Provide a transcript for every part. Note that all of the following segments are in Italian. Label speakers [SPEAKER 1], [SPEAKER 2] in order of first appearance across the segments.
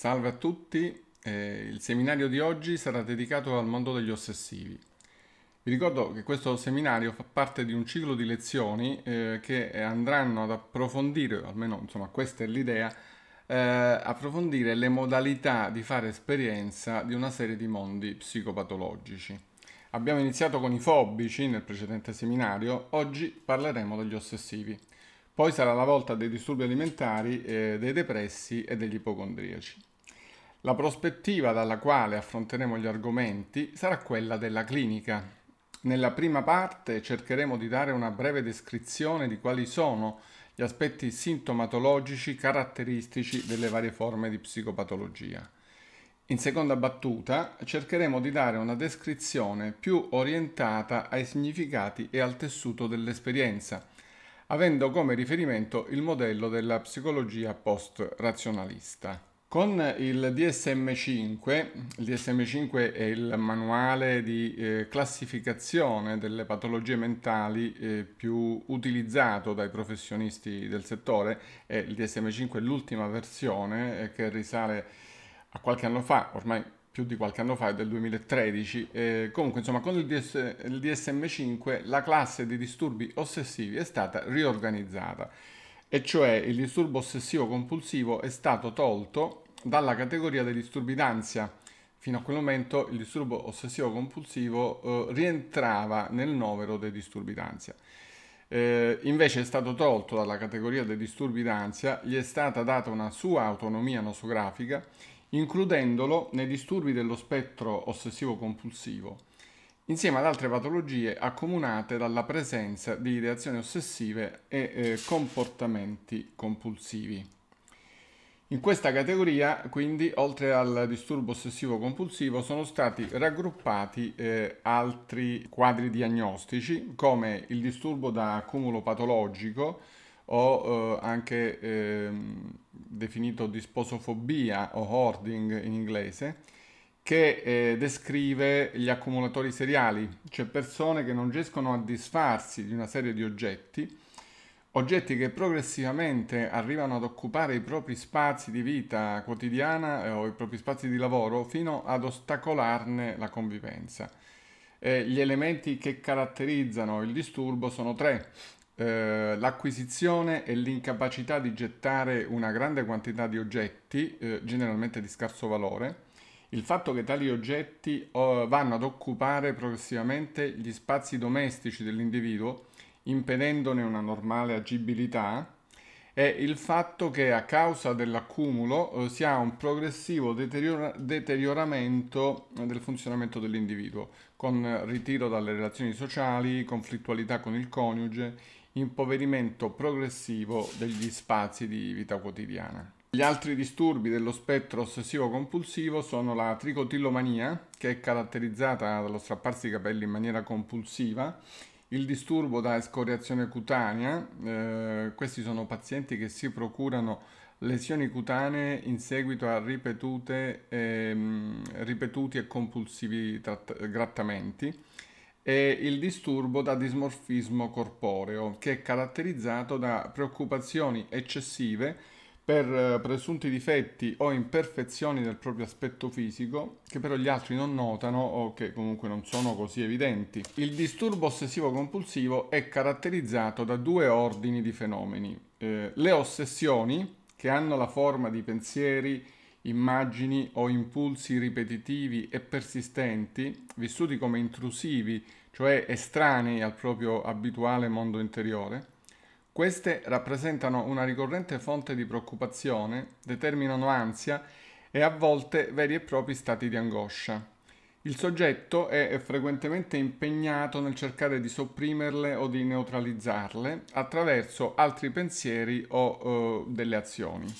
[SPEAKER 1] Salve a tutti, eh, il seminario di oggi sarà dedicato al mondo degli ossessivi. Vi ricordo che questo seminario fa parte di un ciclo di lezioni eh, che andranno ad approfondire, almeno insomma questa è l'idea, eh, approfondire le modalità di fare esperienza di una serie di mondi psicopatologici. Abbiamo iniziato con i fobici nel precedente seminario, oggi parleremo degli ossessivi. Poi sarà la volta dei disturbi alimentari, eh, dei depressi e degli ipocondriaci. La prospettiva dalla quale affronteremo gli argomenti sarà quella della clinica. Nella prima parte cercheremo di dare una breve descrizione di quali sono gli aspetti sintomatologici caratteristici delle varie forme di psicopatologia. In seconda battuta cercheremo di dare una descrizione più orientata ai significati e al tessuto dell'esperienza, avendo come riferimento il modello della psicologia post-razionalista. Con il DSM5, il DSM5 è il manuale di eh, classificazione delle patologie mentali eh, più utilizzato dai professionisti del settore e il DSM5 è l'ultima versione eh, che risale a qualche anno fa, ormai più di qualche anno fa, è del 2013. Eh, comunque, insomma, con il, DS il DSM5 la classe di disturbi ossessivi è stata riorganizzata e cioè il disturbo ossessivo compulsivo è stato tolto dalla categoria dei disturbi d'ansia. Fino a quel momento il disturbo ossessivo compulsivo eh, rientrava nel novero dei disturbi d'ansia. Eh, invece è stato tolto dalla categoria dei disturbi d'ansia, gli è stata data una sua autonomia nosografica, includendolo nei disturbi dello spettro ossessivo compulsivo insieme ad altre patologie accomunate dalla presenza di ideazioni ossessive e eh, comportamenti compulsivi. In questa categoria, quindi, oltre al disturbo ossessivo-compulsivo, sono stati raggruppati eh, altri quadri diagnostici, come il disturbo da accumulo patologico o eh, anche ehm, definito disposofobia o hoarding in inglese, che eh, descrive gli accumulatori seriali, cioè persone che non riescono a disfarsi di una serie di oggetti, oggetti che progressivamente arrivano ad occupare i propri spazi di vita quotidiana eh, o i propri spazi di lavoro fino ad ostacolarne la convivenza. Eh, gli elementi che caratterizzano il disturbo sono tre. Eh, l'acquisizione e l'incapacità di gettare una grande quantità di oggetti, eh, generalmente di scarso valore, il fatto che tali oggetti oh, vanno ad occupare progressivamente gli spazi domestici dell'individuo, impedendone una normale agibilità, e il fatto che a causa dell'accumulo oh, si ha un progressivo deteriora- deterioramento del funzionamento dell'individuo, con ritiro dalle relazioni sociali, conflittualità con il coniuge, impoverimento progressivo degli spazi di vita quotidiana. Gli altri disturbi dello spettro ossessivo-compulsivo sono la tricotillomania, che è caratterizzata dallo strapparsi i capelli in maniera compulsiva, il disturbo da escoriazione cutanea, eh, questi sono pazienti che si procurano lesioni cutanee in seguito a ripetute, ehm, ripetuti e compulsivi grattamenti, e il disturbo da dismorfismo corporeo, che è caratterizzato da preoccupazioni eccessive per eh, presunti difetti o imperfezioni del proprio aspetto fisico che però gli altri non notano o che comunque non sono così evidenti. Il disturbo ossessivo compulsivo è caratterizzato da due ordini di fenomeni. Eh, le ossessioni, che hanno la forma di pensieri, immagini o impulsi ripetitivi e persistenti, vissuti come intrusivi, cioè estranei al proprio abituale mondo interiore, queste rappresentano una ricorrente fonte di preoccupazione, determinano ansia e a volte veri e propri stati di angoscia. Il soggetto è frequentemente impegnato nel cercare di sopprimerle o di neutralizzarle attraverso altri pensieri o eh, delle azioni.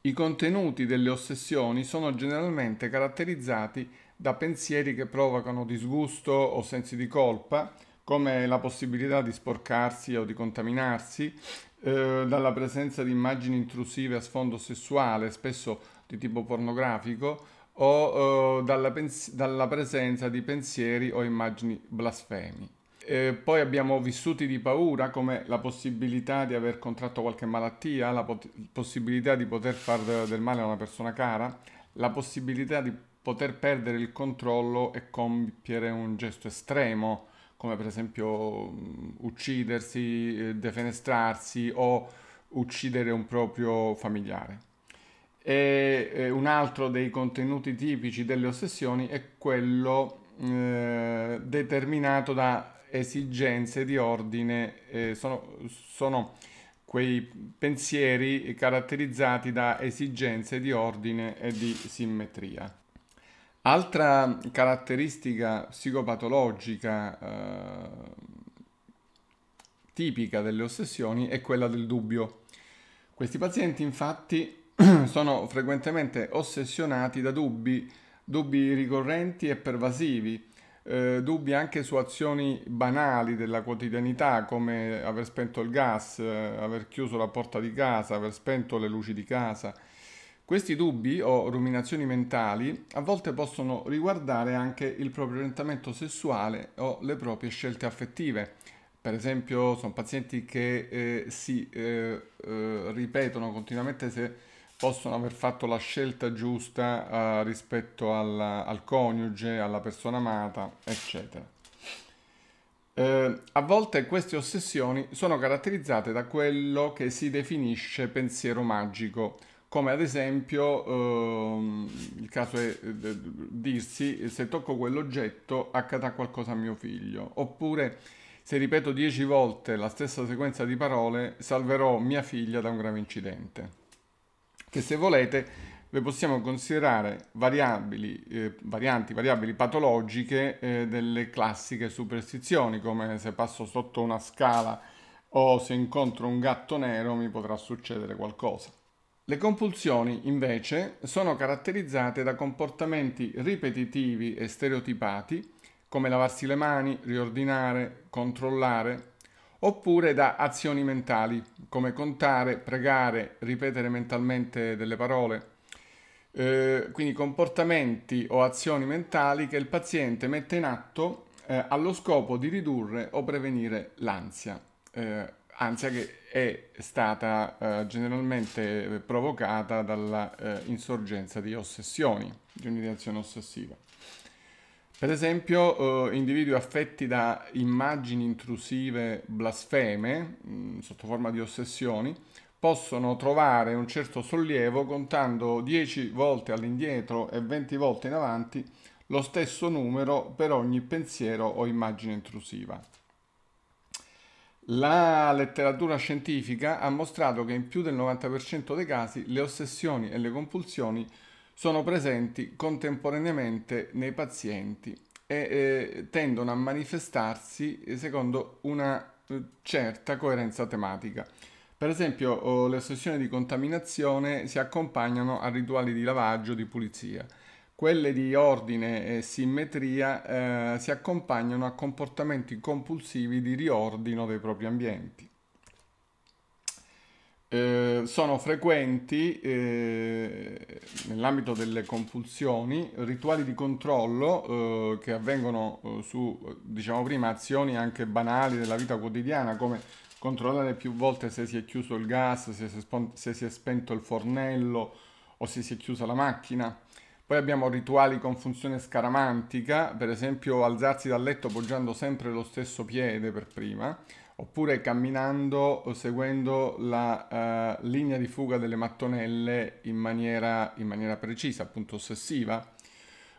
[SPEAKER 1] I contenuti delle ossessioni sono generalmente caratterizzati da pensieri che provocano disgusto o sensi di colpa, come la possibilità di sporcarsi o di contaminarsi eh, dalla presenza di immagini intrusive a sfondo sessuale, spesso di tipo pornografico, o eh, dalla, pens- dalla, presenza di pensieri o immagini blasfemi. Eh, poi abbiamo vissuti di paura come la possibilità di aver contratto qualche malattia, la pot- possibilità di poter fare del male a una persona cara, la possibilità di poter perdere il controllo e compiere un gesto estremo, come per esempio mm, uccidersi, eh, defenestrarsi o uccidere un proprio familiare. E un altro dei contenuti tipici delle ossessioni è quello eh, determinato da esigenze di ordine, eh, sono, sono, quei pensieri caratterizzati da esigenze di ordine e di simmetria. Altra caratteristica psicopatologica eh, tipica delle ossessioni è quella del dubbio. Questi pazienti infatti sono frequentemente ossessionati da dubbi, dubbi ricorrenti e pervasivi, eh, dubbi anche su azioni banali della quotidianità come aver spento il gas, eh, aver chiuso la porta di casa, aver spento le luci di casa. Questi dubbi o ruminazioni mentali a volte possono riguardare anche il proprio orientamento sessuale o le proprie scelte affettive. Per esempio, sono pazienti che eh, si eh, eh, ripetono continuamente se possono aver fatto la scelta giusta eh, rispetto alla, al coniuge, alla persona amata, eccetera. Eh, a volte queste ossessioni sono caratterizzate da quello che si definisce pensiero magico, come ad esempio ehm, il caso è eh, dirsi se tocco quell'oggetto accadrà qualcosa a mio figlio, oppure se ripeto dieci volte la stessa sequenza di parole salverò mia figlia da un grave incidente, che se volete le possiamo considerare variabili, eh, varianti, variabili patologiche eh, delle classiche superstizioni, come se passo sotto una scala o se incontro un gatto nero mi potrà succedere qualcosa. Le compulsioni, invece, sono caratterizzate da comportamenti ripetitivi e stereotipati, come lavarsi le mani, riordinare, controllare, oppure da azioni mentali, come contare, pregare, ripetere mentalmente delle parole. Eh, quindi comportamenti o azioni mentali che il paziente mette in atto eh, allo scopo di ridurre o prevenire l'ansia. Eh, ansia che è stata eh, generalmente eh, provocata dall'insorgenza eh, di ossessioni, di un'ideazione ossessiva. Per esempio, eh, individui affetti da immagini intrusive blasfeme, mh, mm, sotto forma di ossessioni, possono trovare un certo sollievo contando 10 volte all'indietro e 20 volte in avanti lo stesso numero per ogni pensiero o immagine intrusiva. La letteratura scientifica ha mostrato che in più del 90% dei casi le ossessioni e le compulsioni sono presenti contemporaneamente nei pazienti e eh, tendono a manifestarsi secondo una eh, certa coerenza tematica. Per esempio, oh, le ossessioni di contaminazione si accompagnano a rituali di lavaggio, di pulizia. Quelle di ordine e simmetria eh, si accompagnano a comportamenti compulsivi di riordino dei propri ambienti. Eh, sono frequenti eh, nell'ambito delle compulsioni rituali di controllo eh, che avvengono eh, su, diciamo prima, azioni anche banali della vita quotidiana come controllare più volte se si è chiuso il gas, se si è, se si è spento il fornello o se si è chiusa la macchina. Poi abbiamo rituali con funzione scaramantica, per esempio alzarsi dal letto poggiando sempre lo stesso piede per prima, oppure camminando seguendo la uh, linea di fuga delle mattonelle in maniera, in maniera precisa, appunto ossessiva.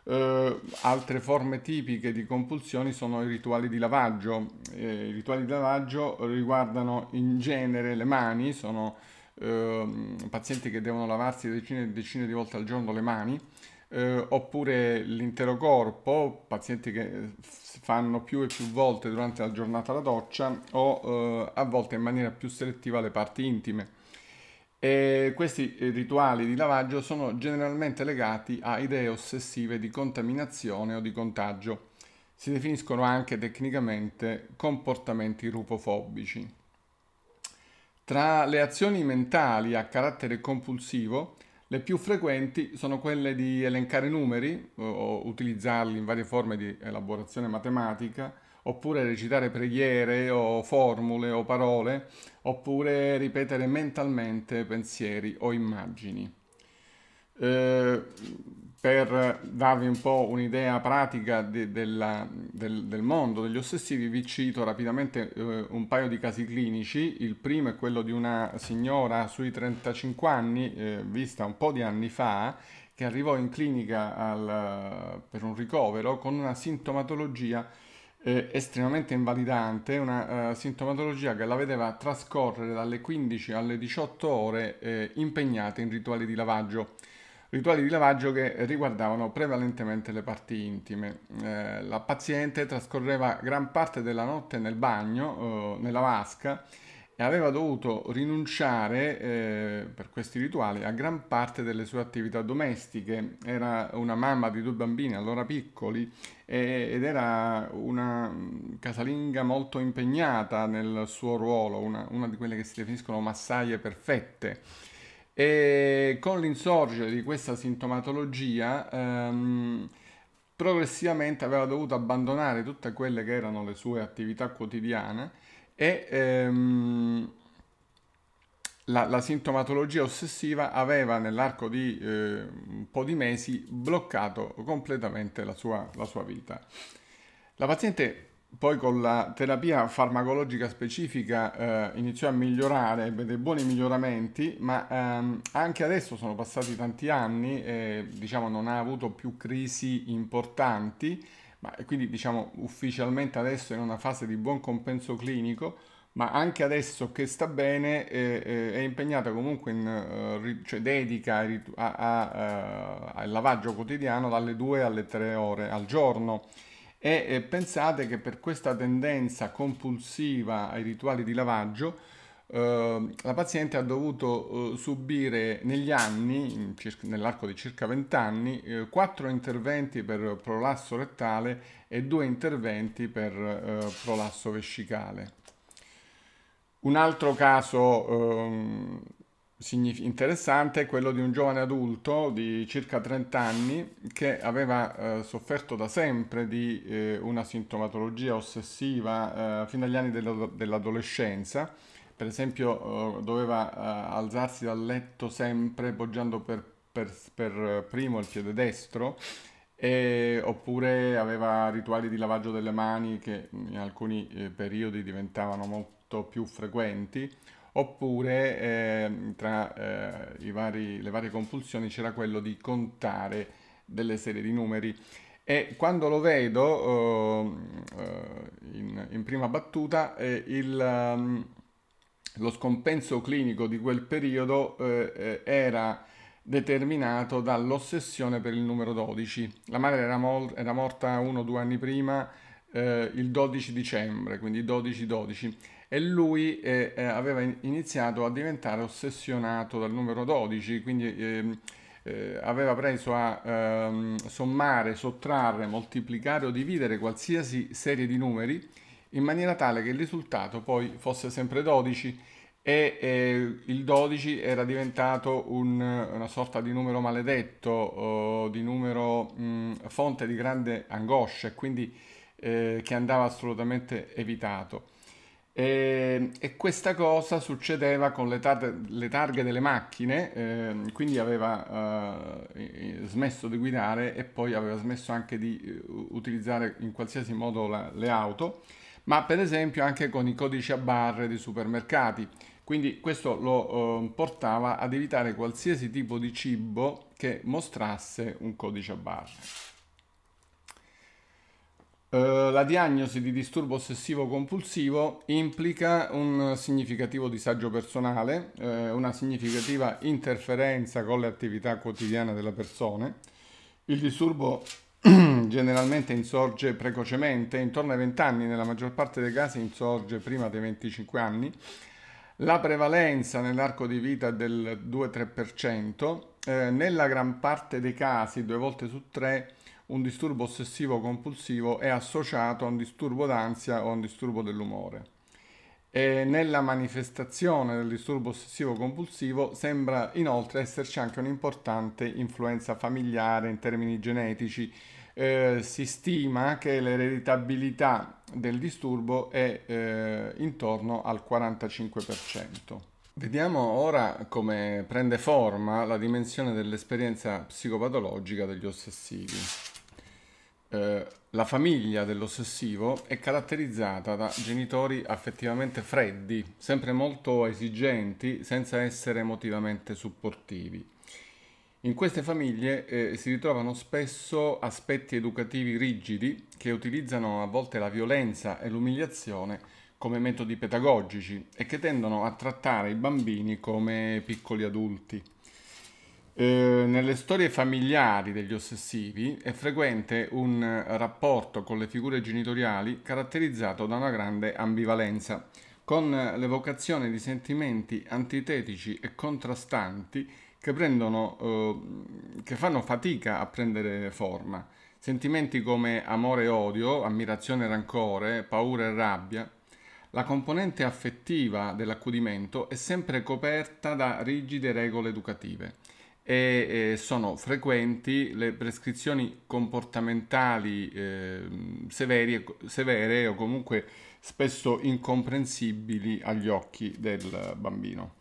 [SPEAKER 1] Uh, altre forme tipiche di compulsioni sono i rituali di lavaggio. Eh, I rituali di lavaggio riguardano in genere le mani, sono uh, pazienti che devono lavarsi decine e decine di volte al giorno le mani eh, oppure l'intero corpo, pazienti che eh, fanno più e più volte durante la giornata la doccia o eh, a volte in maniera più selettiva le parti intime. E questi eh, rituali di lavaggio sono generalmente legati a idee ossessive di contaminazione o di contagio. Si definiscono anche tecnicamente comportamenti rupofobici. Tra le azioni mentali a carattere compulsivo le più frequenti sono quelle di elencare numeri o utilizzarli in varie forme di elaborazione matematica, oppure recitare preghiere o formule o parole, oppure ripetere mentalmente pensieri o immagini. Eh, per darvi un po' un'idea pratica de, della, del, del, mondo degli ossessivi vi cito rapidamente eh, un paio di casi clinici. Il primo è quello di una signora sui 35 anni, eh, vista un po' di anni fa, che arrivò in clinica al, per un ricovero con una sintomatologia eh, estremamente invalidante, una eh, sintomatologia che la vedeva trascorrere dalle 15 alle 18 ore eh, impegnata in rituali di lavaggio rituali di lavaggio che riguardavano prevalentemente le parti intime. Eh, la paziente trascorreva gran parte della notte nel bagno, eh, nella vasca, e aveva dovuto rinunciare eh, per questi rituali a gran parte delle sue attività domestiche. Era una mamma di due bambini allora piccoli e, ed era una casalinga molto impegnata nel suo ruolo, una, una di quelle che si definiscono massaie perfette e con l'insorgere di questa sintomatologia ehm, progressivamente aveva dovuto abbandonare tutte quelle che erano le sue attività quotidiane e ehm, la, la, sintomatologia ossessiva aveva nell'arco di eh, un po' di mesi bloccato completamente la sua, la sua vita. La paziente poi con la terapia farmacologica specifica eh, iniziò a migliorare, ebbe dei buoni miglioramenti, ma ehm, anche adesso sono passati tanti anni e diciamo, non ha avuto più crisi importanti, ma, quindi diciamo, ufficialmente adesso è in una fase di buon compenso clinico, ma anche adesso che sta bene eh, eh è impegnata comunque in, eh, cioè dedica a, a, a, eh, al lavaggio quotidiano dalle 2 alle 3 ore al giorno e pensate che per questa tendenza compulsiva ai rituali di lavaggio eh, la paziente ha dovuto eh, subire negli anni, nell'arco di circa 20 anni, 4 interventi per prolasso rettale e 2 interventi per eh, prolasso vescicale. Un altro caso ehm, interessante è quello di un giovane adulto di circa 30 anni che aveva eh, sofferto da sempre di eh, una sintomatologia ossessiva eh, fin dagli anni dell'adolescenza. Per esempio eh, doveva eh, alzarsi dal letto sempre poggiando per, per, per primo il piede destro e, oppure aveva rituali di lavaggio delle mani che in alcuni eh, periodi diventavano molto più frequenti oppure eh, tra eh, vari, le varie compulsioni c'era quello di contare delle serie di numeri e quando lo vedo ehm, eh, in, in, prima battuta il, ehm, lo scompenso clinico di quel periodo eh, eh, era determinato dall'ossessione per il numero 12. La madre era, era morta uno o due anni prima, eh, il 12 dicembre, quindi 12-12, e lui eh, eh aveva iniziato a diventare ossessionato dal numero 12, quindi eh, eh, aveva preso a ehm, sommare, sottrarre, moltiplicare o dividere qualsiasi serie di numeri in maniera tale che il risultato poi fosse sempre 12 e eh, il 12 era diventato un, una sorta di numero maledetto, di numero mh, fonte di grande angoscia, quindi eh, che andava assolutamente evitato. E, ehm, e, questa cosa succedeva con le, tar le targhe delle macchine, eh, quindi aveva eh, smesso di guidare e poi aveva smesso anche di eh, utilizzare in qualsiasi modo la, le auto, ma per esempio anche con i codici a barre dei supermercati. Quindi questo lo ehm, portava ad evitare qualsiasi tipo di cibo che mostrasse un codice a barre. Eh, la diagnosi di disturbo ossessivo-compulsivo implica un significativo disagio personale, eh, una significativa interferenza con le attività quotidiane della persona. Il disturbo generalmente insorge precocemente, intorno ai 20 anni, nella maggior parte dei casi insorge prima dei 25 anni. La prevalenza nell'arco di vita è del 2-3%, eh, nella gran parte dei casi, due volte su tre, un disturbo ossessivo compulsivo è associato a un disturbo d'ansia o a un disturbo dell'umore. E nella manifestazione del disturbo ossessivo compulsivo sembra inoltre esserci anche un'importante influenza familiare in termini genetici. Eh, si stima che l'ereditabilità del disturbo è eh, intorno al 45%. Vediamo ora come prende forma la dimensione dell'esperienza psicopatologica degli ossessivi. Eh, la famiglia dell'ossessivo è caratterizzata da genitori affettivamente freddi, sempre molto esigenti, senza essere emotivamente supportivi. In queste famiglie eh, si ritrovano spesso aspetti educativi rigidi che utilizzano a volte la violenza e l'umiliazione come metodi pedagogici e che tendono a trattare i bambini come piccoli adulti. Eh, nelle storie familiari degli ossessivi è frequente un rapporto con le figure genitoriali caratterizzato da una grande ambivalenza, con l'evocazione di sentimenti antitetici e contrastanti che, prendono, eh, che fanno fatica a prendere forma. Sentimenti come amore e odio, ammirazione e rancore, paura e rabbia, la componente affettiva dell'accudimento è sempre coperta da rigide regole educative e eh, sono frequenti le prescrizioni comportamentali eh, severi, severe o comunque spesso incomprensibili agli occhi del bambino.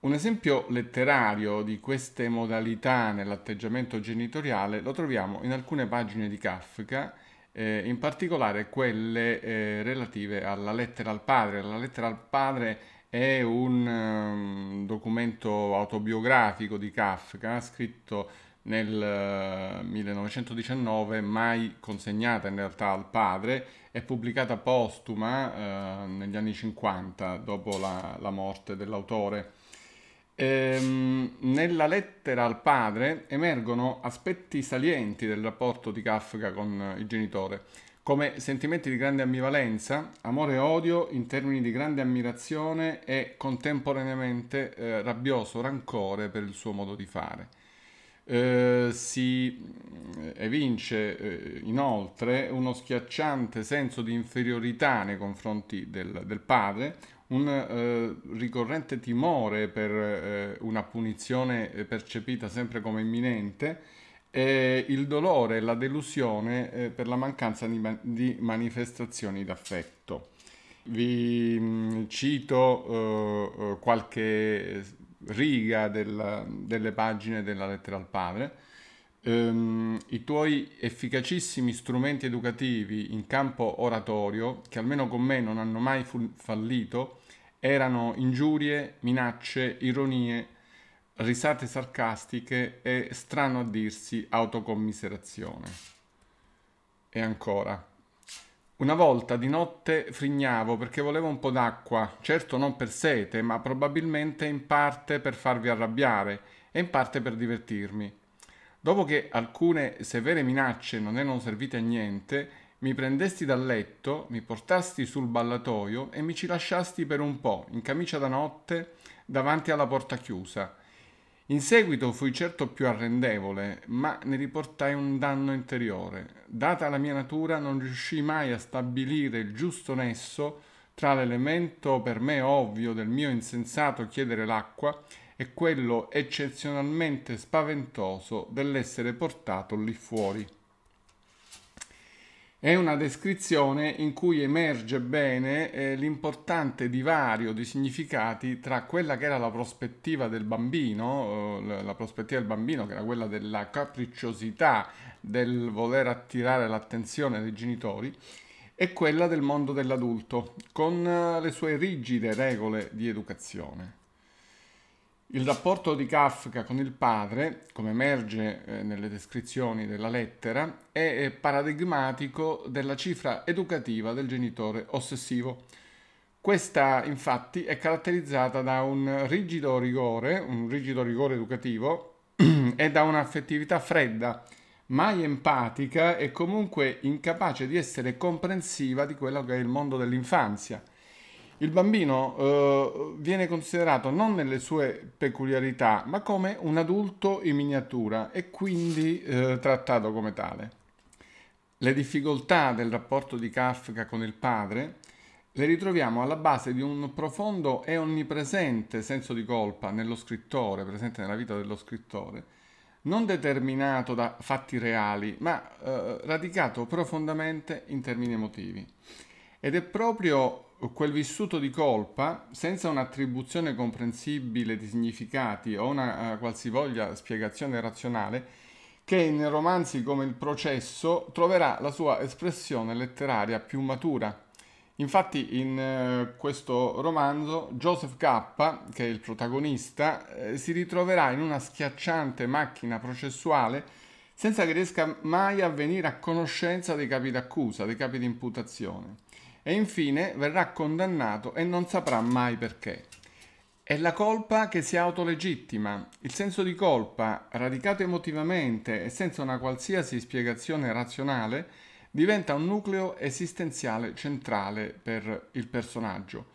[SPEAKER 1] Un esempio letterario di queste modalità nell'atteggiamento genitoriale lo troviamo in alcune pagine di Kafka, eh, in particolare quelle eh, relative alla lettera al padre. La lettera al padre è un um, documento autobiografico di Kafka scritto nel 1919, eh, mai consegnata in realtà al padre, e pubblicata postuma eh, negli anni 50, dopo la, la morte dell'autore. Ehm, nella lettera al padre emergono aspetti salienti del rapporto di Kafka con il genitore come sentimenti di grande ambivalenza, amore e odio in termini di grande ammirazione e contemporaneamente eh, rabbioso rancore per il suo modo di fare. Eh, si mm, evince eh, inoltre uno schiacciante senso di inferiorità nei confronti del, del padre, un eh, ricorrente timore per eh, una punizione eh, percepita sempre come imminente, e il dolore e la delusione eh, per la mancanza di, ma- di manifestazioni d'affetto. Vi mm, cito eh, eh, qualche riga del, delle pagine della lettera al padre. Ehm, I tuoi efficacissimi strumenti educativi in campo oratorio, che almeno con me non hanno mai fu- fallito, erano ingiurie, minacce, ironie, risate sarcastiche e, strano a dirsi, autocommiserazione. E ancora. Una volta di notte frignavo perché volevo un po' d'acqua, certo non per sete, ma probabilmente in parte per farvi arrabbiare e in parte per divertirmi. Dopo che alcune severe minacce non erano servite a niente, mi prendesti dal letto, mi portasti sul ballatoio e mi ci lasciasti per un po', in camicia da notte, davanti alla porta chiusa, in seguito fui certo più arrendevole, ma ne riportai un danno interiore. Data la mia natura, non riuscii mai a stabilire il giusto nesso tra l'elemento per me ovvio del mio insensato chiedere l'acqua e quello eccezionalmente spaventoso dell'essere portato lì fuori. È una descrizione in cui emerge bene eh, l'importante divario di significati tra quella che era la prospettiva del bambino, eh, la prospettiva del bambino che era quella della capricciosità, del voler attirare l'attenzione dei genitori, e quella del mondo dell'adulto, con eh, le sue rigide regole di educazione. Il rapporto di Kafka con il padre, come emerge eh, nelle descrizioni della lettera, è eh, paradigmatico della cifra educativa del genitore ossessivo. Questa infatti è caratterizzata da un rigido rigore, un rigido rigore educativo e da un'affettività fredda, mai empatica e comunque incapace di essere comprensiva di quello che è il mondo dell'infanzia il bambino eh, viene considerato non nelle sue peculiarità, ma come un adulto in miniatura e quindi eh, trattato come tale. Le difficoltà del rapporto di Kafka con il padre le ritroviamo alla base di un profondo e onnipresente senso di colpa nello scrittore, presente nella vita dello scrittore, non determinato da fatti reali, ma eh, radicato profondamente in termini emotivi. Ed è proprio quel vissuto di colpa, senza un'attribuzione comprensibile di significati o una uh, qualsivoglia spiegazione razionale, che in romanzi come Il processo troverà la sua espressione letteraria più matura. Infatti in uh, questo romanzo Joseph K, che è il protagonista, eh, si ritroverà in una schiacciante macchina processuale senza che riesca mai a venire a conoscenza dei capi d'accusa, dei capi di imputazione e infine verrà condannato e non saprà mai perché. È la colpa che si autolegittima. Il senso di colpa, radicato emotivamente e senza una qualsiasi spiegazione razionale, diventa un nucleo esistenziale centrale per il personaggio.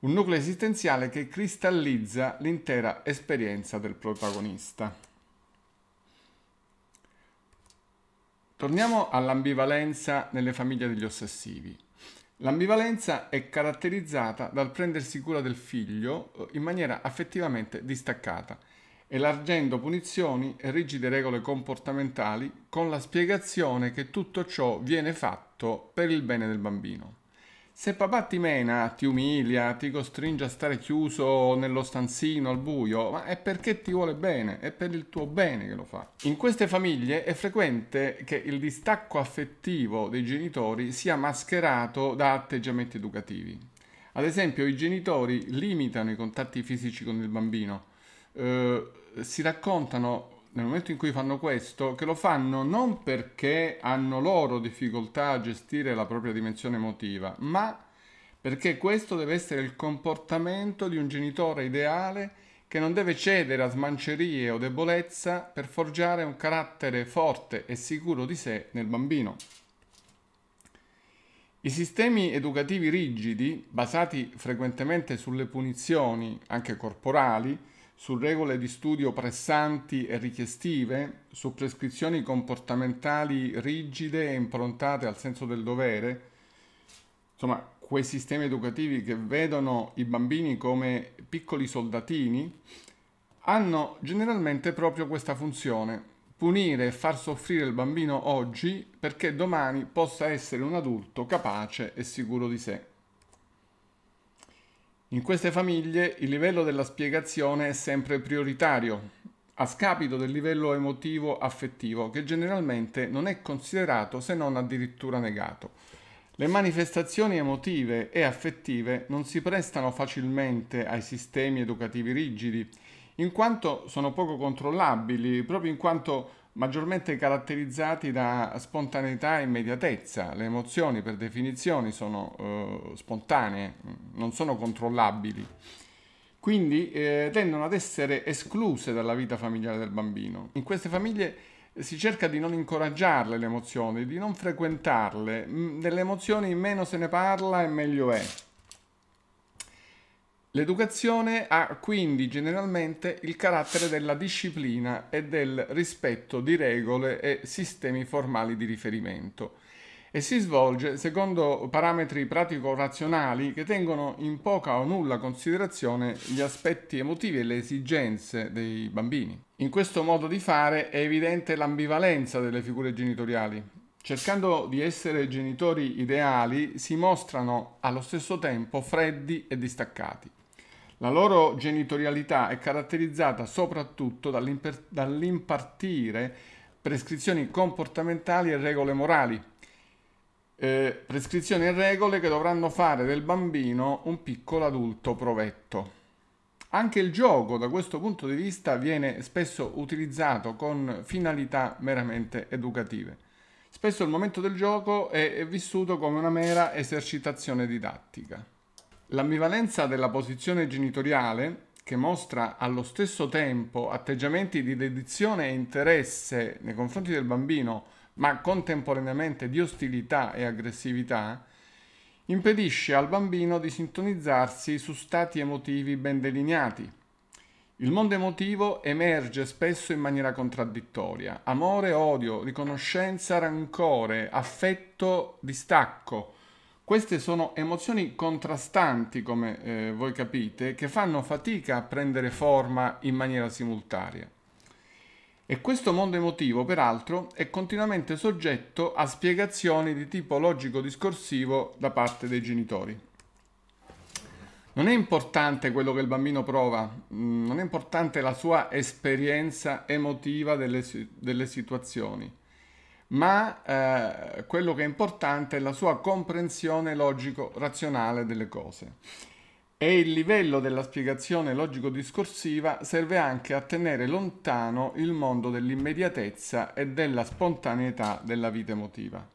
[SPEAKER 1] Un nucleo esistenziale che cristallizza l'intera esperienza del protagonista. Torniamo all'ambivalenza nelle famiglie degli ossessivi. L'ambivalenza è caratterizzata dal prendersi cura del figlio eh, in maniera affettivamente distaccata, elargendo punizioni e rigide regole comportamentali con la spiegazione che tutto ciò viene fatto per il bene del bambino. Se papà ti mena, ti umilia, ti costringe a stare chiuso nello stanzino al buio, ma è perché ti vuole bene, è per il tuo bene che lo fa. In queste famiglie è frequente che il distacco affettivo dei genitori sia mascherato da atteggiamenti educativi. Ad esempio, i genitori limitano i contatti fisici con il bambino, eh, si raccontano nel momento in cui fanno questo, che lo fanno non perché hanno loro difficoltà a gestire la propria dimensione emotiva, ma perché questo deve essere il comportamento di un genitore ideale che non deve cedere a smancerie o debolezza per forgiare un carattere forte e sicuro di sé nel bambino. I sistemi educativi rigidi, basati frequentemente sulle punizioni, anche corporali, su regole di studio pressanti e richiestive, su prescrizioni comportamentali rigide e improntate al senso del dovere, insomma, quei sistemi educativi che vedono i bambini come piccoli soldatini, hanno generalmente proprio questa funzione, punire e far soffrire il bambino oggi perché domani possa essere un adulto capace e sicuro di sé. In queste famiglie il livello della spiegazione è sempre prioritario, a scapito del livello emotivo affettivo che generalmente non è considerato se non addirittura negato. Le manifestazioni emotive e affettive non si prestano facilmente ai sistemi educativi rigidi, in quanto sono poco controllabili, proprio in quanto maggiormente caratterizzati da spontaneità e immediatezza. Le emozioni per definizione sono eh, spontanee, non sono controllabili, quindi eh, tendono ad essere escluse dalla vita familiare del bambino. In queste famiglie si cerca di non incoraggiarle le emozioni, di non frequentarle, mm, delle emozioni meno se ne parla e meglio è. L'educazione ha quindi generalmente il carattere della disciplina e del rispetto di regole e sistemi formali di riferimento e si svolge secondo parametri pratico-razionali che tengono in poca o nulla considerazione gli aspetti emotivi e le esigenze dei bambini. In questo modo di fare è evidente l'ambivalenza delle figure genitoriali. Cercando di essere genitori ideali si mostrano allo stesso tempo freddi e distaccati. La loro genitorialità è caratterizzata soprattutto dall'impartire prescrizioni comportamentali e regole morali, eh, prescrizioni e regole che dovranno fare del bambino un piccolo adulto provetto. Anche il gioco da questo punto di vista viene spesso utilizzato con finalità meramente educative. Spesso il momento del gioco è vissuto come una mera esercitazione didattica. L'ambivalenza della posizione genitoriale, che mostra allo stesso tempo atteggiamenti di dedizione e interesse nei confronti del bambino, ma contemporaneamente di ostilità e aggressività, impedisce al bambino di sintonizzarsi su stati emotivi ben delineati. Il mondo emotivo emerge spesso in maniera contraddittoria. Amore, odio, riconoscenza, rancore, affetto, distacco queste sono emozioni contrastanti, come eh, voi capite, che fanno fatica a prendere forma in maniera simultanea. E questo mondo emotivo, peraltro, è continuamente soggetto a spiegazioni di tipo logico-discorsivo da parte dei genitori. Non è importante quello che il bambino prova, mm, non è importante la sua esperienza emotiva delle, delle situazioni ma eh, quello che è importante è la sua comprensione logico-razionale delle cose. E il livello della spiegazione logico-discorsiva serve anche a tenere lontano il mondo dell'immediatezza e della spontaneità della vita emotiva.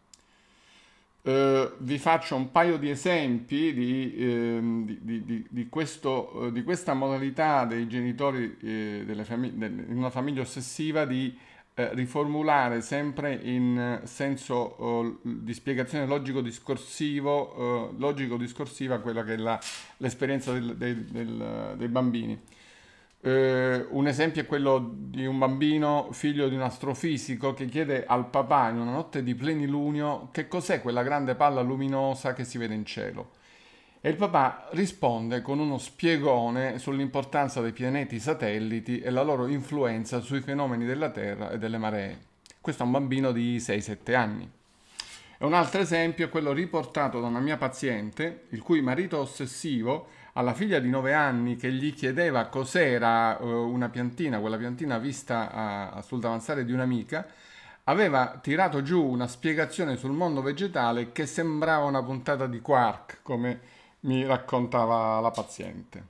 [SPEAKER 1] Eh, vi faccio un paio di esempi di, eh, di, di, di questo, eh, questa modalità dei genitori eh, in una famiglia ossessiva di eh, riformulare sempre in eh, senso oh, di spiegazione logico-discorsivo, eh, logico-discorsiva quella che è l'esperienza eh, dei bambini. Eh, un esempio è quello di un bambino figlio di un astrofisico che chiede al papà in una notte di plenilunio che cos'è quella grande palla luminosa che si vede in cielo. E il papà risponde con uno spiegone sull'importanza dei pianeti satelliti e la loro influenza sui fenomeni della Terra e delle maree. Questo è un bambino di 6-7 anni. E un altro esempio è quello riportato da una mia paziente, il cui marito ossessivo alla figlia di 9 anni che gli chiedeva cos'era eh, una piantina, quella piantina vista sul davanzale di un'amica, aveva tirato giù una spiegazione sul mondo vegetale che sembrava una puntata di quark, come mi raccontava la paziente.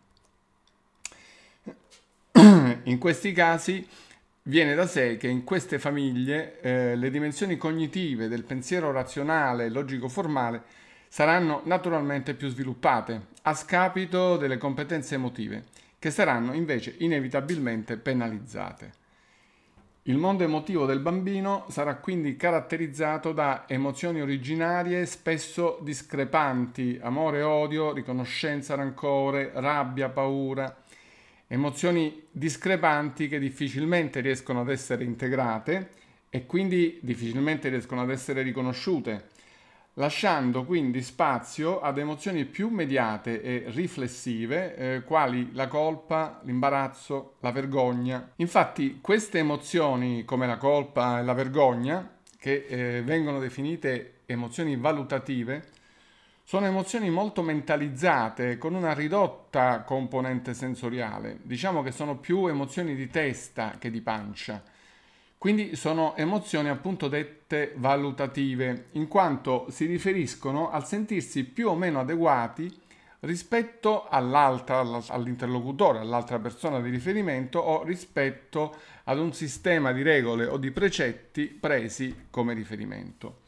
[SPEAKER 1] In questi casi viene da sé che in queste famiglie eh, le dimensioni cognitive del pensiero razionale e logico-formale saranno naturalmente più sviluppate, a scapito delle competenze emotive, che saranno invece inevitabilmente penalizzate. Il mondo emotivo del bambino sarà quindi caratterizzato da emozioni originarie spesso discrepanti, amore odio, riconoscenza, rancore, rabbia, paura, emozioni discrepanti che difficilmente riescono ad essere integrate e quindi difficilmente riescono ad essere riconosciute lasciando quindi spazio ad emozioni più mediate e riflessive, eh, quali la colpa, l'imbarazzo, la vergogna. Infatti queste emozioni come la colpa e la vergogna, che eh, vengono definite emozioni valutative, sono emozioni molto mentalizzate, con una ridotta componente sensoriale. Diciamo che sono più emozioni di testa che di pancia quindi sono emozioni appunto dette valutative, in quanto si riferiscono al sentirsi più o meno adeguati rispetto all'altra, all'interlocutore, all'altra persona di riferimento o rispetto ad un sistema di regole o di precetti presi come riferimento.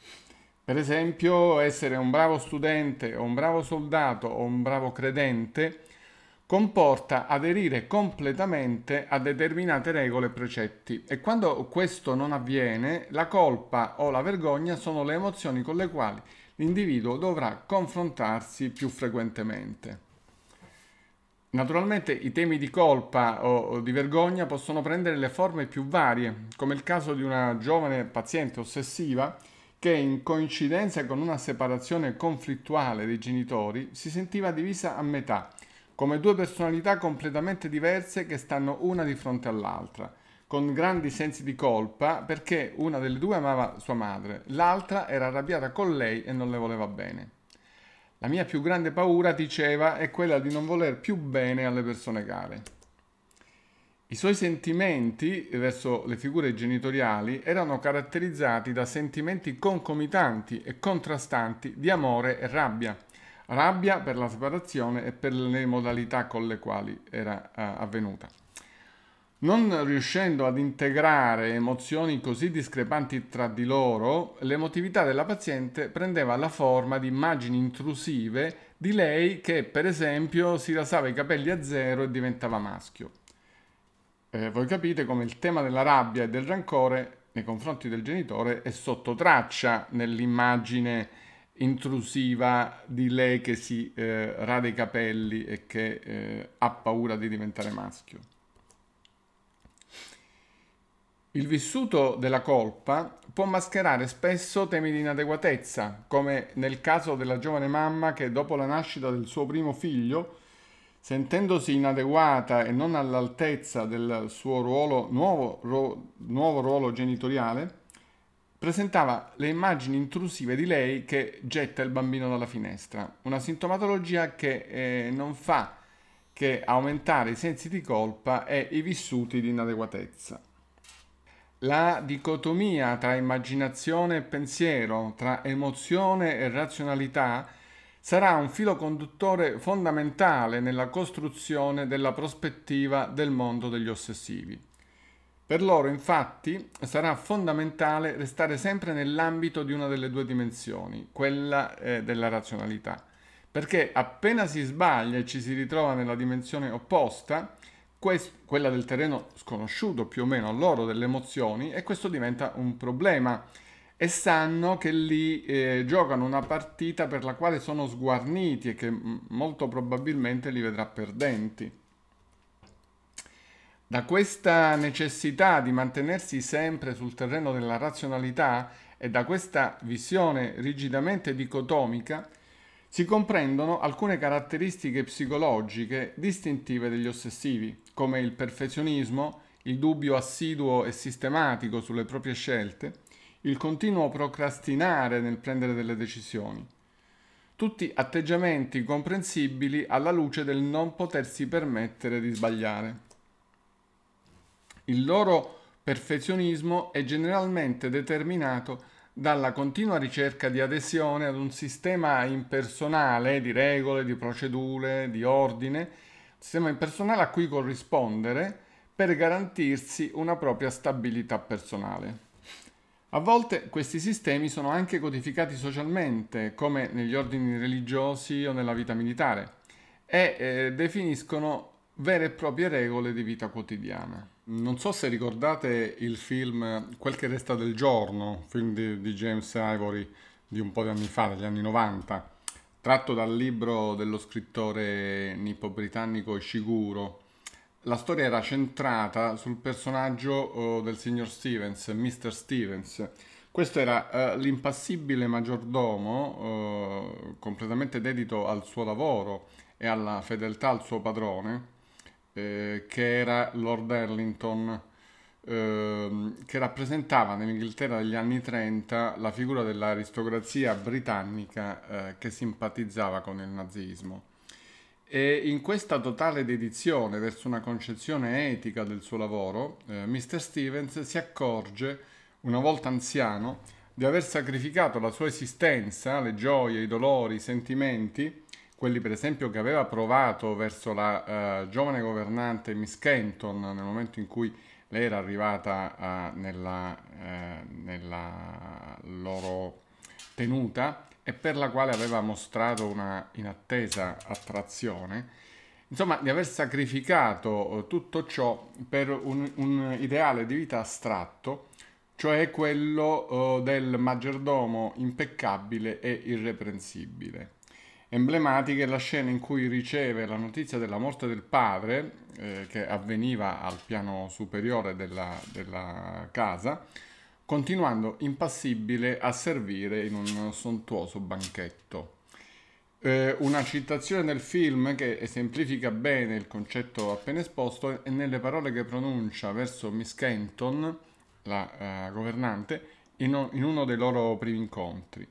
[SPEAKER 1] Per esempio, essere un bravo studente o un bravo soldato o un bravo credente comporta aderire completamente a determinate regole e precetti e quando questo non avviene la colpa o la vergogna sono le emozioni con le quali l'individuo dovrà confrontarsi più frequentemente. Naturalmente i temi di colpa o di vergogna possono prendere le forme più varie, come il caso di una giovane paziente ossessiva che in coincidenza con una separazione conflittuale dei genitori si sentiva divisa a metà come due personalità completamente diverse che stanno una di fronte all'altra, con grandi sensi di colpa perché una delle due amava sua madre, l'altra era arrabbiata con lei e non le voleva bene. La mia più grande paura, diceva, è quella di non voler più bene alle persone care. I suoi sentimenti verso le figure genitoriali erano caratterizzati da sentimenti concomitanti e contrastanti di amore e rabbia rabbia per la separazione e per le modalità con le quali era uh, avvenuta. Non riuscendo ad integrare emozioni così discrepanti tra di loro, l'emotività della paziente prendeva la forma di immagini intrusive di lei che, per esempio, si rasava i capelli a zero e diventava maschio. Eh, voi capite come il tema della rabbia e del rancore nei confronti del genitore è sotto traccia nell'immagine intrusiva di lei che si eh, rade i capelli e che eh, ha paura di diventare maschio. Il vissuto della colpa può mascherare spesso temi di inadeguatezza, come nel caso della giovane mamma che dopo la nascita del suo primo figlio, sentendosi inadeguata e non all'altezza del suo ruolo, nuovo, ru- nuovo ruolo genitoriale, presentava le immagini intrusive di lei che getta il bambino dalla finestra, una sintomatologia che eh, non fa che aumentare i sensi di colpa e i vissuti di inadeguatezza. La dicotomia tra immaginazione e pensiero, tra emozione e razionalità, sarà un filo conduttore fondamentale nella costruzione della prospettiva del mondo degli ossessivi. Per loro infatti sarà fondamentale restare sempre nell'ambito di una delle due dimensioni, quella eh, della razionalità, perché appena si sbaglia e ci si ritrova nella dimensione opposta, quella del terreno sconosciuto più o meno a loro delle emozioni e questo diventa un problema e sanno che lì eh, giocano una partita per la quale sono sguarniti e che mm, molto probabilmente li vedrà perdenti. Da questa necessità di mantenersi sempre sul terreno della razionalità e da questa visione rigidamente dicotomica si comprendono alcune caratteristiche psicologiche distintive degli ossessivi, come il perfezionismo, il dubbio assiduo e sistematico sulle proprie scelte, il continuo procrastinare nel prendere delle decisioni. Tutti atteggiamenti comprensibili alla luce del non potersi permettere di sbagliare. Il loro perfezionismo è generalmente determinato dalla continua ricerca di adesione ad un sistema impersonale di regole, di procedure, di ordine, sistema impersonale a cui corrispondere per garantirsi una propria stabilità personale. A volte questi sistemi sono anche codificati socialmente, come negli ordini religiosi o nella vita militare, e eh, definiscono vere e proprie regole di vita quotidiana. Non so se ricordate il film Quel che resta del giorno, film di, di, James Ivory di un po' di anni fa, dagli anni 90, tratto dal libro dello scrittore nippo-britannico Ishiguro. La storia era centrata sul personaggio eh, del signor Stevens, Mr. Stevens. Questo era eh, l'impassibile maggiordomo, eh, completamente dedito al suo lavoro e alla fedeltà al suo padrone, eh, che era Lord Erlington, eh, che rappresentava nell'Inghilterra degli anni 30 la figura dell'aristocrazia britannica eh, che simpatizzava con il nazismo. E in questa totale dedizione verso una concezione etica del suo lavoro, eh, Mr. Stevens si accorge, una volta anziano, di aver sacrificato la sua esistenza, le gioie, i dolori, i sentimenti, quelli per esempio che aveva provato verso la uh, giovane governante Miss Kenton nel momento in cui lei era arrivata uh, nella, uh, nella, loro tenuta e per la quale aveva mostrato una inattesa attrazione, insomma di aver sacrificato eh, tutto ciò per un, un ideale di vita astratto, cioè quello del maggiordomo impeccabile e irreprensibile. Emblematica è la scena in cui riceve la notizia della morte del padre, eh, che avveniva al piano superiore della, della casa, continuando impassibile a servire in un sontuoso banchetto eh, una citazione del film che esemplifica bene il concetto appena esposto è nelle parole che pronuncia verso Miss Kenton, la uh, governante, in, in uno dei loro primi incontri.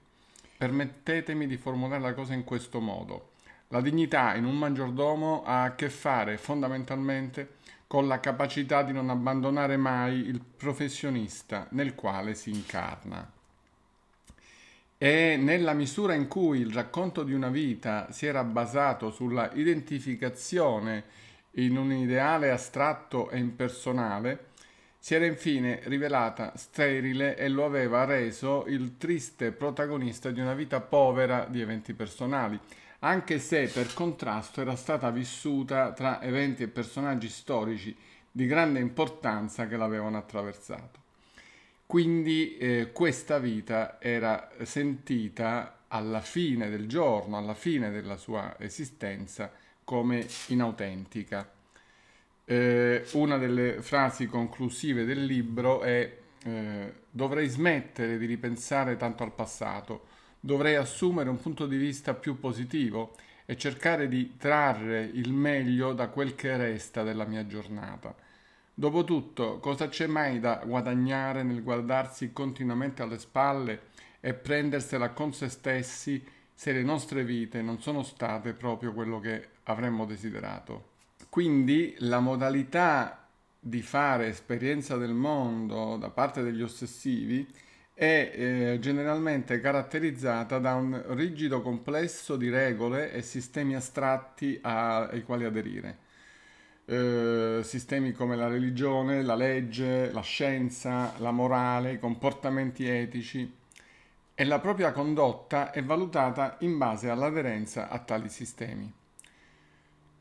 [SPEAKER 1] Permettetemi di formulare la cosa in questo modo. La dignità in un maggiordomo ha a che fare fondamentalmente con la capacità di non abbandonare mai il professionista nel quale si incarna. E nella misura in cui il racconto di una vita si era basato sulla identificazione in un ideale astratto e impersonale, si era infine rivelata sterile e lo aveva reso il triste protagonista di una vita povera di eventi personali, anche se per contrasto era stata vissuta tra eventi e personaggi storici di grande importanza che l'avevano attraversato. Quindi eh, questa vita era sentita alla fine del giorno, alla fine della sua esistenza, come inautentica eh, una delle frasi conclusive del libro è eh, dovrei smettere di ripensare tanto al passato, dovrei assumere un punto di vista più positivo e cercare di trarre il meglio da quel che resta della mia giornata. Dopotutto, cosa c'è mai da guadagnare nel guardarsi continuamente alle spalle e prendersela con se stessi se le nostre vite non sono state proprio quello che avremmo desiderato? Quindi la modalità di fare esperienza del mondo da parte degli ossessivi è eh, generalmente caratterizzata da un rigido complesso di regole e sistemi astratti a, ai quali aderire. Eh, sistemi come la religione, la legge, la scienza, la morale, i comportamenti etici e la propria condotta è valutata in base all'aderenza a tali sistemi.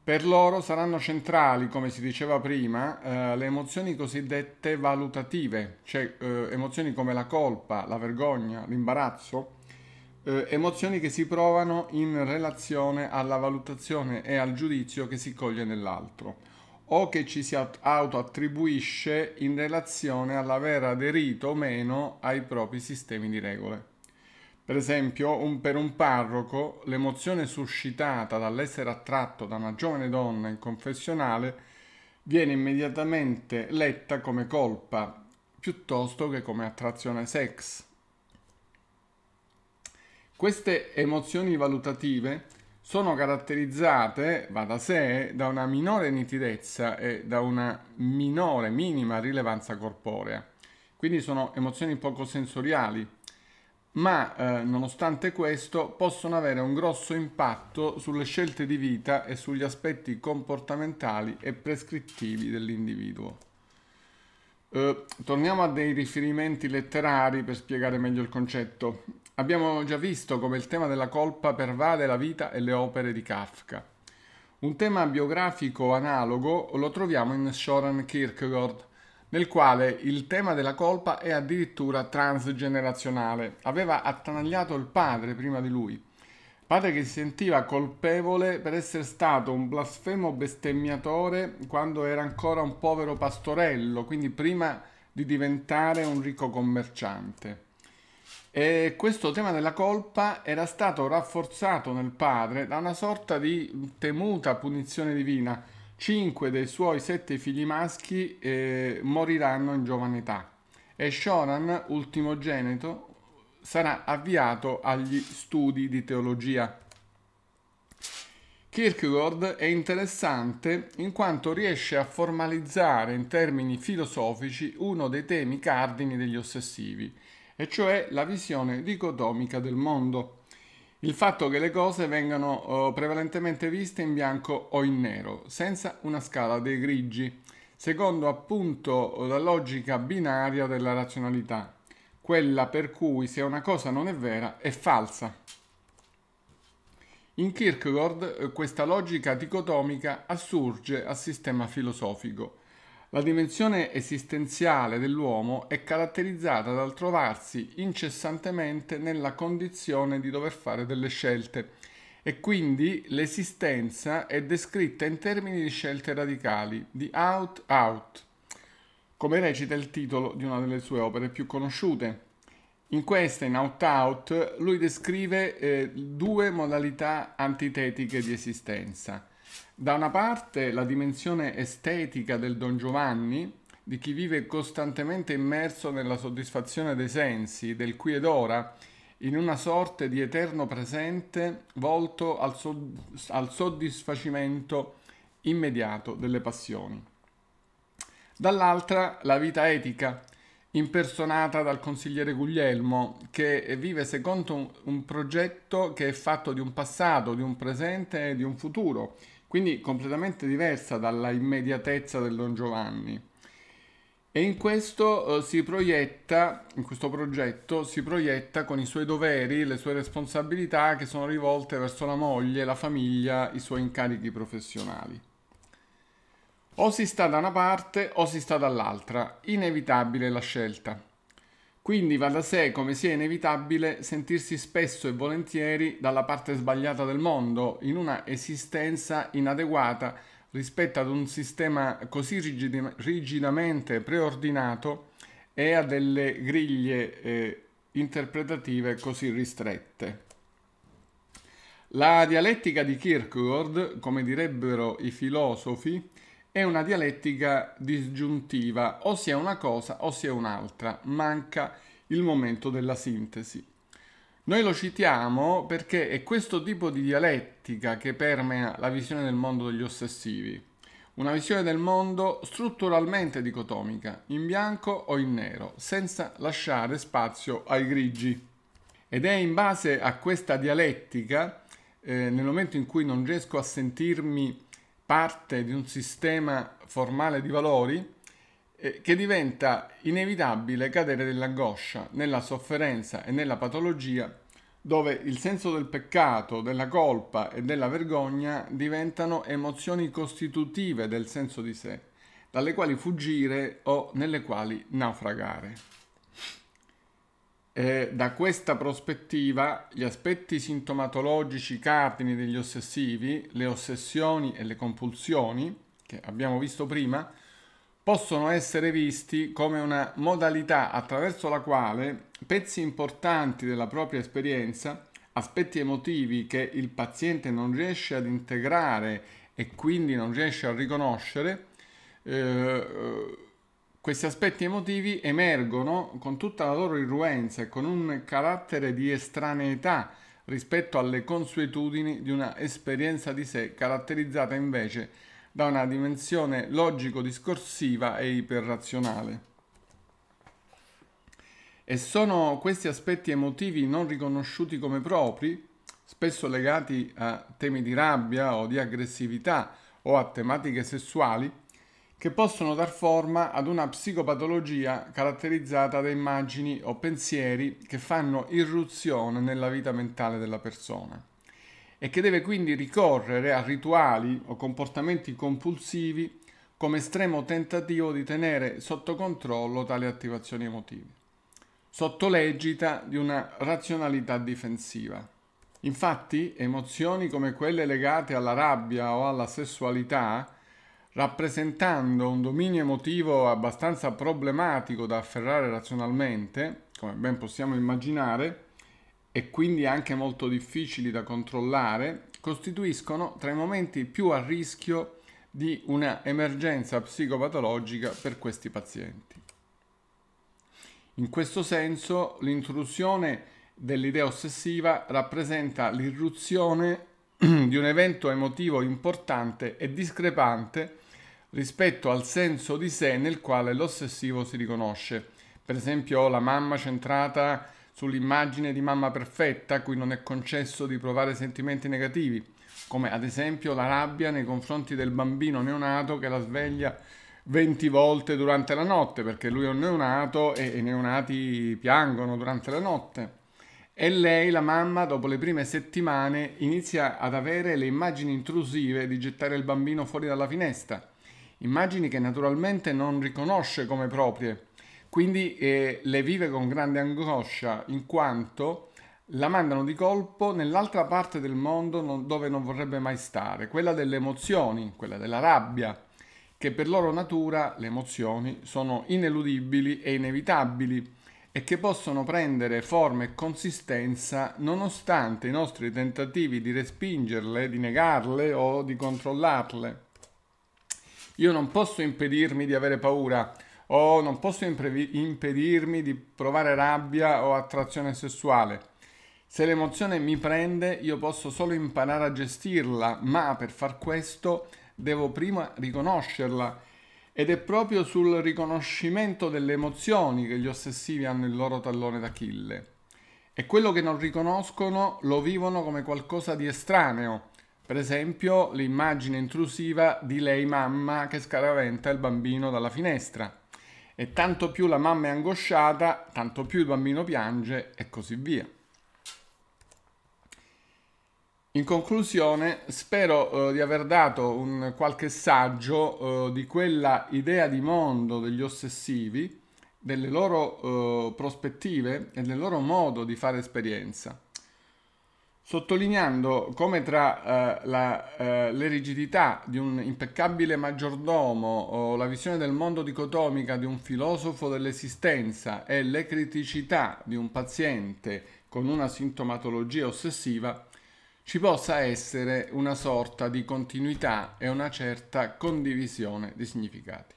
[SPEAKER 1] Per loro saranno centrali, come si diceva prima, eh, le emozioni cosiddette valutative, cioè eh, emozioni come la colpa, la vergogna, l'imbarazzo, eh, emozioni che si provano in relazione alla valutazione e al giudizio che si coglie nell'altro o che ci si autoattribuisce in relazione all'aver aderito o meno ai propri sistemi di regole. Per esempio, un, per un parroco, l'emozione suscitata dall'essere attratto da una giovane donna in confessionale viene immediatamente letta come colpa piuttosto che come attrazione sex. Queste emozioni valutative sono caratterizzate, va da sé, da una minore nitidezza e da una minore, minima rilevanza corporea. Quindi sono emozioni poco sensoriali, ma eh, nonostante questo possono avere un grosso impatto sulle scelte di vita e sugli aspetti comportamentali e prescrittivi dell'individuo. Eh, torniamo a dei riferimenti letterari per spiegare meglio il concetto. Abbiamo già visto come il tema della colpa pervade la vita e le opere di Kafka. Un tema biografico analogo lo troviamo in Soren Kierkegaard, nel quale il tema della colpa è addirittura transgenerazionale. Aveva attanagliato il padre prima di lui, padre che si sentiva colpevole per essere stato un blasfemo bestemmiatore quando era ancora un povero pastorello, quindi prima di diventare un ricco commerciante. E questo tema della colpa era stato rafforzato nel padre da una sorta di temuta punizione divina, Cinque dei suoi sette figli maschi eh, moriranno in giovane età e Shoran, ultimogenito, sarà avviato agli studi di teologia. Kierkegaard è interessante in quanto riesce a formalizzare in termini filosofici uno dei temi cardini degli ossessivi, e cioè la visione dicotomica del mondo il fatto che le cose vengano oh, prevalentemente viste in bianco o in nero, senza una scala dei grigi, secondo appunto la logica binaria della razionalità, quella per cui se una cosa non è vera è falsa. In Kierkegaard eh, questa logica dicotomica assurge al sistema filosofico, la dimensione esistenziale dell'uomo è caratterizzata dal trovarsi incessantemente nella condizione di dover fare delle scelte e quindi l'esistenza è descritta in termini di scelte radicali, di out-out, come recita il titolo di una delle sue opere più conosciute. In questa, in Out Out, lui descrive eh, due modalità antitetiche di esistenza da una parte la dimensione estetica del Don Giovanni, di chi vive costantemente immerso nella soddisfazione dei sensi, del qui ed ora, in una sorte di eterno presente volto al, so- al soddisfacimento immediato delle passioni. Dall'altra la vita etica, impersonata dal consigliere Guglielmo, che vive secondo un, un progetto che è fatto di un passato, di un presente e di un futuro, quindi completamente diversa dalla immediatezza del Don Giovanni. E in questo eh, si proietta, in questo progetto, si proietta con i suoi doveri, le sue responsabilità che sono rivolte verso la moglie, la famiglia, i suoi incarichi professionali. O si sta da una parte o si sta dall'altra, inevitabile la scelta. Quindi va da sé come sia inevitabile sentirsi spesso e volentieri dalla parte sbagliata del mondo, in una esistenza inadeguata rispetto ad un sistema così rigid rigidamente preordinato e a delle griglie eh, interpretative così ristrette. La dialettica di Kierkegaard, come direbbero i filosofi, è una dialettica disgiuntiva, o si è una cosa o si è un'altra, manca il momento della sintesi. Noi lo citiamo perché è questo tipo di dialettica che permea la visione del mondo degli ossessivi, una visione del mondo strutturalmente dicotomica, in bianco o in nero, senza lasciare spazio ai grigi. Ed è in base a questa dialettica, eh, nel momento in cui non riesco a sentirmi parte di un sistema formale di valori eh, che diventa inevitabile cadere nell'angoscia, nella sofferenza e nella patologia dove il senso del peccato, della colpa e della vergogna diventano emozioni costitutive del senso di sé, dalle quali fuggire o nelle quali naufragare. Eh, da questa prospettiva, gli aspetti sintomatologici cardini degli ossessivi, le ossessioni e le compulsioni, che abbiamo visto prima, possono essere visti come una modalità attraverso la quale pezzi importanti della propria esperienza, aspetti emotivi che il paziente non riesce ad integrare e quindi non riesce a riconoscere, eh, questi aspetti emotivi emergono con tutta la loro irruenza e con un carattere di estraneità rispetto alle consuetudini di una esperienza di sé caratterizzata invece da una dimensione logico-discorsiva e iperrazionale. E sono questi aspetti emotivi non riconosciuti come propri, spesso legati a temi di rabbia o di aggressività o a tematiche sessuali, che possono dar forma ad una psicopatologia caratterizzata da immagini o pensieri che fanno irruzione nella vita mentale della persona e che deve quindi ricorrere a rituali o comportamenti compulsivi come estremo tentativo di tenere sotto controllo tali attivazioni emotive, sotto l'egida di una razionalità difensiva. Infatti, emozioni come quelle legate alla rabbia o alla sessualità rappresentando un dominio emotivo abbastanza problematico da afferrare razionalmente, come ben possiamo immaginare, e quindi anche molto difficili da controllare, costituiscono tra i momenti più a rischio di una emergenza psicopatologica per questi pazienti. In questo senso l'intrusione dell'idea ossessiva rappresenta l'irruzione di un evento emotivo importante e discrepante rispetto al senso di sé nel quale l'ossessivo si riconosce. Per esempio la mamma centrata sull'immagine di mamma perfetta, a cui non è concesso di provare sentimenti negativi, come ad esempio la rabbia nei confronti del bambino neonato che la sveglia 20 volte durante la notte, perché lui è un neonato e i neonati piangono durante la notte. E lei, la mamma, dopo le prime settimane inizia ad avere le immagini intrusive di gettare il bambino fuori dalla finestra immagini che naturalmente non riconosce come proprie, quindi eh, le vive con grande angoscia in quanto la mandano di colpo nell'altra parte del mondo non, dove non vorrebbe mai stare, quella delle emozioni, quella della rabbia, che per loro natura le emozioni sono ineludibili e inevitabili e che possono prendere forma e consistenza nonostante i nostri tentativi di respingerle, di negarle o di controllarle. Io non posso impedirmi di avere paura o non posso impedirmi di provare rabbia o attrazione sessuale. Se l'emozione mi prende, io posso solo imparare a gestirla, ma per far questo devo prima riconoscerla. Ed è proprio sul riconoscimento delle emozioni che gli ossessivi hanno il loro tallone d'Achille. E quello che non riconoscono lo vivono come qualcosa di estraneo, per esempio l'immagine intrusiva di lei mamma che scaraventa il bambino dalla finestra. E tanto più la mamma è angosciata, tanto più il bambino piange e così via. In conclusione, spero eh, di aver dato un qualche saggio eh, di quella idea di mondo degli ossessivi, delle loro eh, prospettive e del loro modo di fare esperienza sottolineando come tra eh, la, eh, le rigidità di un impeccabile maggiordomo o la visione del mondo dicotomica di un filosofo dell'esistenza e le criticità di un paziente con una sintomatologia ossessiva, ci possa essere una sorta di continuità e una certa condivisione di significati.